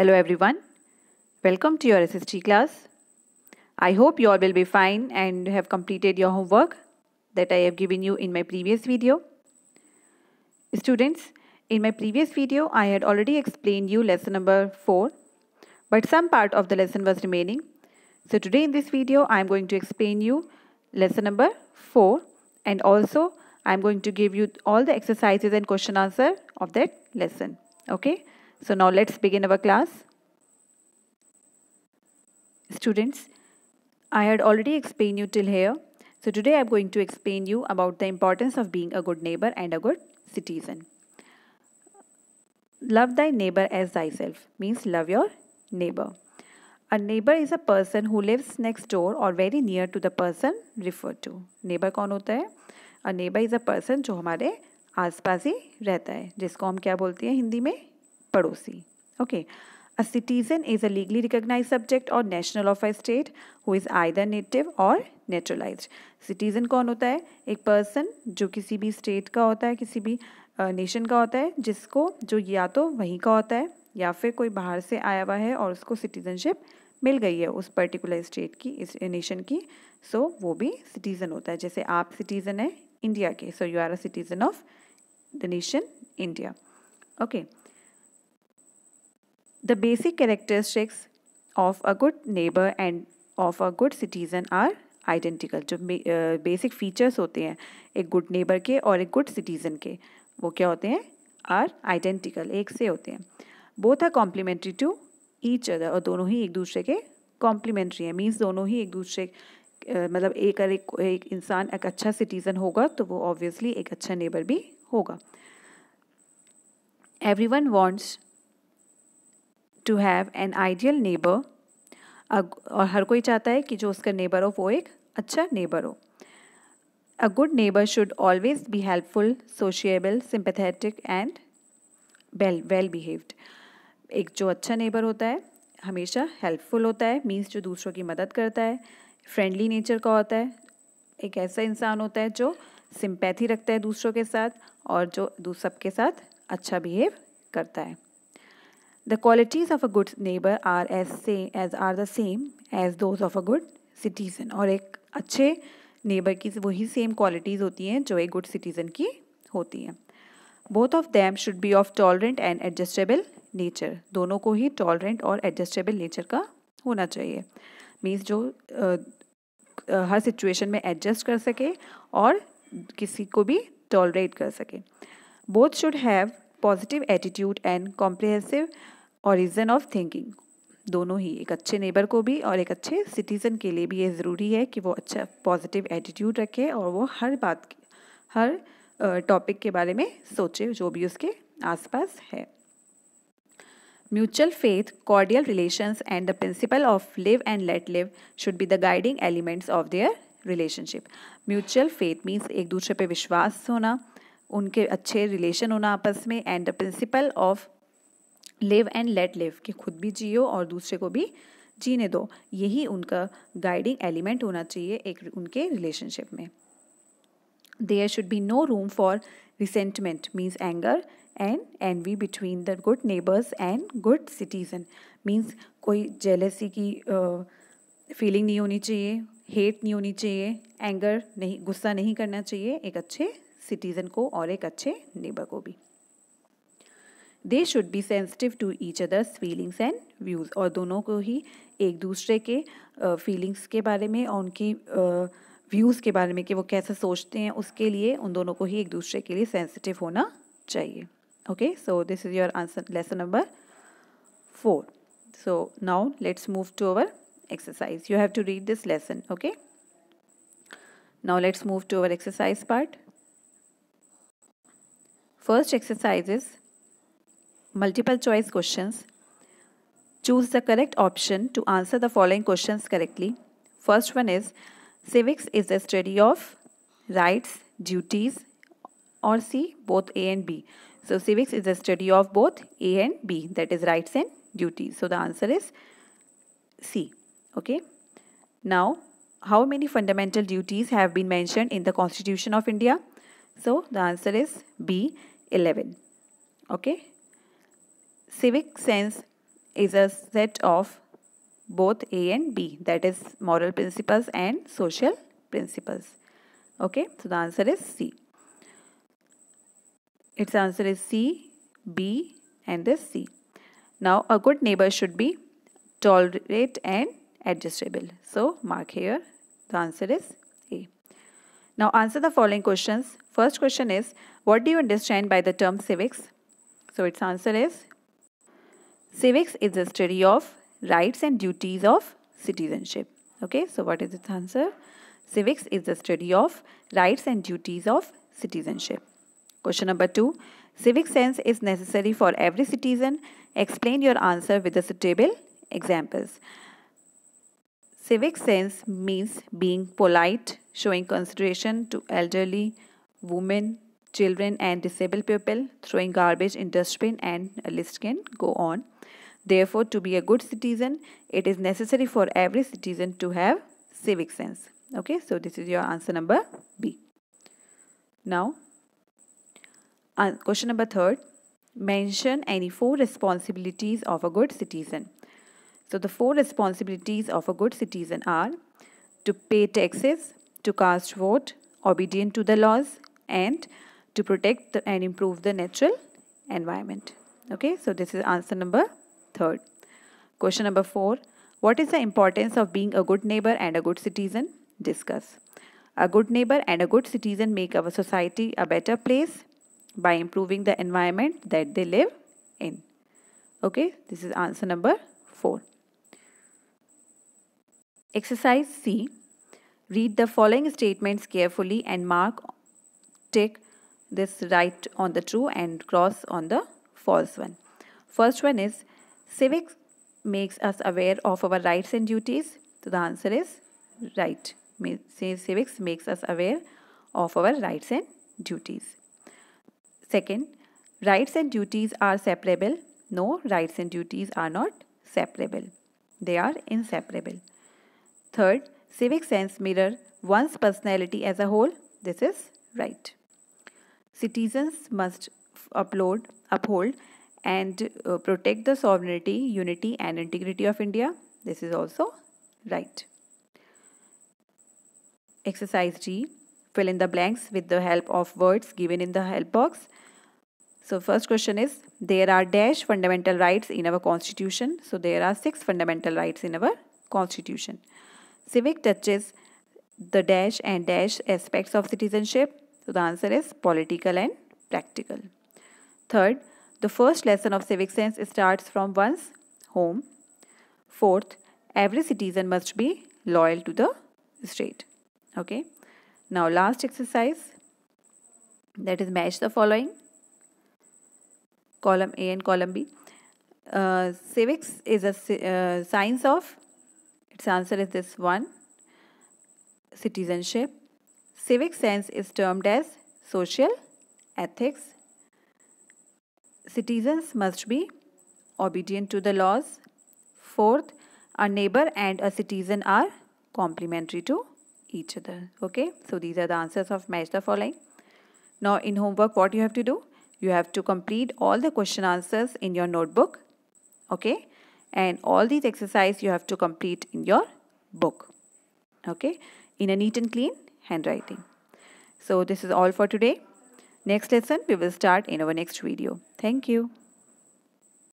Hello everyone. Welcome to your SST class. I hope you all will be fine and have completed your homework that I have given you in my previous video. Students, in my previous video, I had already explained you lesson number 4, but some part of the lesson was remaining. So today in this video, I am going to explain you lesson number 4 and also I am going to give you all the exercises and question answer of that lesson. Okay. So now let's begin our class. Students, I had already explained you till here. So today I'm going to explain you about the importance of being a good neighbor and a good citizen. Love thy neighbor as thyself means love your neighbor. A neighbor is a person who lives next door or very near to the person referred to. Neighbor कौन होता है A neighbor is a person जो हमारे आसपास ही रहता है जिसको हम क्या बोलते हैं हिंदी में पड़ोसी okay a citizen is a legally recognize subject और national of a state who is I the native और नेचुरलाइज सिटीजन कौन होता है एक पर्सन जो किसी भी स्टेट का होता है किसी भी नेशन का होता है जिसको जो या तो वहीं का होता है या फिर कोई बाहर से आया हुआ है और उसको सिटीजनशिप मिल गई है उस पर्टिकुलर स्टेट की इस नेशन की सो so, वो भी सिटीजन होता है जैसे आप सिटीजन है इंडिया के so you are a citizen of the nation India okay The basic characteristics of a good neighbor and of a good citizen are identical जो बेसिक फीचर्स होते हैं एक गुड नेबर के और एक गुड सिटीज़न के वो क्या होते हैं आर आइडेंटिकल एक से होते हैं both are complementary to each other और दोनों ही एक दूसरे के कॉम्प्लीमेंट्री हैं मीन्स दोनों ही एक दूसरे मतलब एक अगर एक, एक इंसान एक अच्छा सिटीज़न होगा तो वो ऑब्वियसली एक अच्छा नेबर भी होगा every one wants to have an ideal neighbour और हर कोई चाहता है कि जो उसका नेबर हो वो एक अच्छा नेबर हो a good neighbour should always be helpful sociable sympathetic and well well behaved एक जो अच्छा नेबर होता है हमेशा हेल्पफुल होता है मीन्स जो दूसरों की मदद करता है फ्रेंडली नेचर का होता है एक ऐसा इंसान होता है जो सिंपैथी रखता है दूसरों के साथ और जो सबके साथ अच्छा बिहेव करता है The qualities of a good neighbor are as same as are the same as those of a good citizen. और एक अच्छे neighbor की वही same qualities होती हैं जो एक good citizen की होती हैं both of them should be of tolerant and adjustable nature दोनों को ही टॉलरेंट और एडजस्टेबल नेचर का होना चाहिए मीन्स जो आ, आ, हर सिचुएशन में एडजस्ट कर सके और किसी को भी टॉलरेट कर सके both should have positive attitude and comprehensive origin of thinking दोनों ही एक अच्छे नेबर को भी और एक अच्छे सिटीजन के लिए भी ये ज़रूरी है कि वो अच्छा पॉजिटिव एटीट्यूड रखे और वो हर बात हर टॉपिक के बारे में सोचे जो भी उसके आसपास है mutual faith cordial relations and the principle of live and let live should be the guiding elements of their relationship mutual faith means एक दूसरे पर विश्वास होना उनके अच्छे रिलेशन होना आपस में and the principle of live and let live कि खुद भी जियो और दूसरे को भी जीने दो यही उनका गाइडिंग एलिमेंट होना चाहिए एक उनके रिलेशनशिप में there should be no room for resentment means anger and envy between the good neighbours and good citizen means कोई जेलसी की फीलिंग uh, नहीं होनी चाहिए हेट नहीं होनी चाहिए एंगर नहीं गुस्सा नहीं करना चाहिए एक अच्छे सिटीजन को और एक अच्छे नेबर को भी they should be sensitive to each other's feelings and views और दोनों को ही एक दूसरे के फीलिंग्स के बारे में और उनकी व्यूज के बारे में कि वो कैसे सोचते हैं उसके लिए उन दोनों को ही एक दूसरे के लिए सेंसिटिव होना चाहिए okay so this is your answer lesson number four so now let's move to our exercise you have to read this lesson okay now let's move to our exercise part First exercise is multiple choice questions. Choose the correct option to answer the following questions correctly. First one is civics is the study of rights, duties or C both A and B. So civics is the study of both A and B that is rights and duties. So the answer is C. Okay. Now how many fundamental duties have been mentioned in the Constitution of India? So the answer is B. 11. Okay. Civic sense is a set of both A and B that is moral principles and social principles. Okay. So the answer is C. Its answer is C, B and this C. Now a good neighbor should be tolerate and adjustable. So mark here the answer is A. Now answer the following questions First question is, what do you understand by the term civics? So its answer is, civics is the study of rights and duties of citizenship. Okay, so what is its answer? Civics is the study of rights and duties of citizenship. Question number two, civic sense is necessary for every citizen. Explain your answer with the suitable examples. Civic sense means being polite, showing consideration to elderly, women, children and disabled people, throwing garbage in dustbin and a list can go on. Therefore, to be a good citizen, it is necessary for every citizen to have civic sense. Okay, so this is your answer number B. Now, uh, question number third. Mention any four responsibilities of a good citizen. So the four responsibilities of a good citizen are to pay taxes, to cast vote, obedient to the laws, and to protect the, and improve the natural environment. Okay, so this is answer number third. Question number four. What is the importance of being a good neighbor and a good citizen? Discuss. A good neighbor and a good citizen make our society a better place by improving the environment that they live in. Okay, this is answer number 4. Exercise C. Read the following statements carefully and mark take this right on the true and cross on the false one. First one is civics makes us aware of our rights and duties. So the answer is right. Civics makes us aware of our rights and duties. Second, rights and duties are separable. No, rights and duties are not separable. They are inseparable. Third, civic sense mirror one's personality as a whole. This is right. Citizens must upload, uphold and uh, protect the sovereignty, unity and integrity of India. This is also right. Exercise G. Fill in the blanks with the help of words given in the help box. So first question is, there are dash fundamental rights in our constitution. So there are six fundamental rights in our constitution. Civic touches the dash and dash aspects of citizenship. So the answer is political and practical. Third, the first lesson of civic sense starts from one's home. Fourth, every citizen must be loyal to the state. Okay. Now last exercise that is match the following column A and column B. Uh, civics is a uh, science of its answer is this one citizenship Civic sense is termed as social ethics. Citizens must be obedient to the laws. Fourth, a neighbor and a citizen are complementary to each other. Okay, so these are the answers of match the following. Now in homework, what you have to do? You have to complete all the question answers in your notebook. Okay, and all these exercise you have to complete in your book. Okay, in a neat and clean handwriting. So this is all for today. Next lesson, we will start in our next video. Thank you.